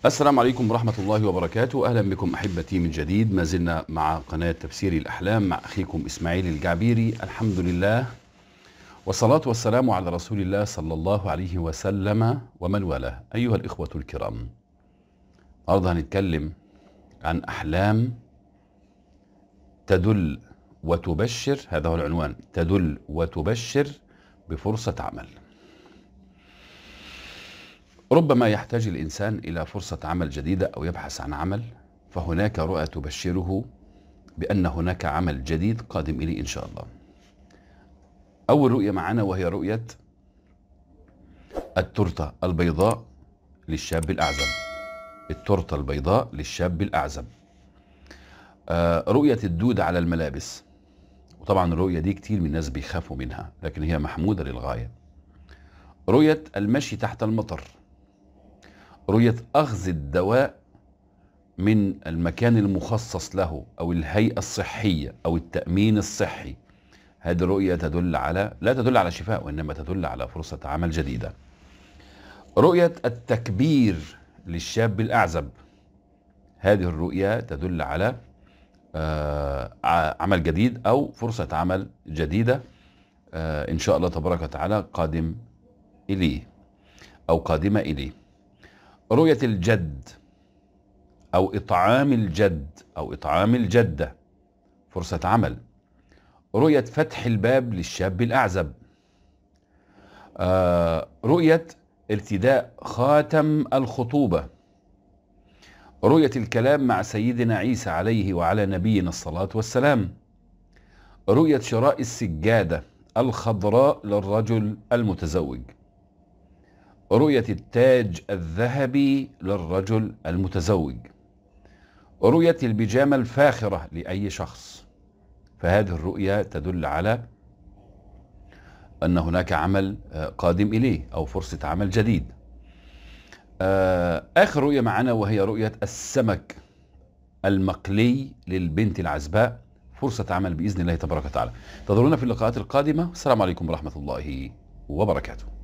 السلام عليكم ورحمة الله وبركاته أهلا بكم أحبتي من جديد ما زلنا مع قناة تفسير الأحلام مع أخيكم إسماعيل الجعبيري الحمد لله والصلاة والسلام على رسول الله صلى الله عليه وسلم ومن والاه أيها الإخوة الكرام النهاردة هنتكلم عن أحلام تدل وتبشر هذا هو العنوان تدل وتبشر بفرصة عمل ربما يحتاج الإنسان إلى فرصة عمل جديدة أو يبحث عن عمل فهناك رؤى تبشره بأن هناك عمل جديد قادم إليه إن شاء الله أول رؤية معانا وهي رؤية التورتة البيضاء للشاب الأعزب التورتة البيضاء للشاب الأعزب آه رؤية الدودة على الملابس وطبعا الرؤية دي كتير من الناس بيخافوا منها لكن هي محمودة للغاية رؤية المشي تحت المطر رؤية أخذ الدواء من المكان المخصص له أو الهيئة الصحية أو التأمين الصحي هذه الرؤية تدل على لا تدل على شفاء وإنما تدل على فرصة عمل جديدة رؤية التكبير للشاب الأعزب هذه الرؤية تدل على آه، عمل جديد أو فرصة عمل جديدة آه، إن شاء الله تبارك وتعالى قادم إليه أو قادمة إليه رؤية الجد أو إطعام الجد أو إطعام الجدة فرصة عمل رؤية فتح الباب للشاب الأعزب آه رؤية ارتداء خاتم الخطوبة رؤية الكلام مع سيدنا عيسى عليه وعلى نبينا الصلاة والسلام رؤية شراء السجادة الخضراء للرجل المتزوج رؤية التاج الذهبي للرجل المتزوج رؤية البيجامة الفاخرة لأي شخص فهذه الرؤية تدل على أن هناك عمل آه، قادم إليه أو فرصة عمل جديد آه، آخر رؤية معنا وهي رؤية السمك المقلي للبنت العزباء فرصة عمل بإذن الله تبارك وتعالى تظهرون في اللقاءات القادمة السلام عليكم ورحمة الله وبركاته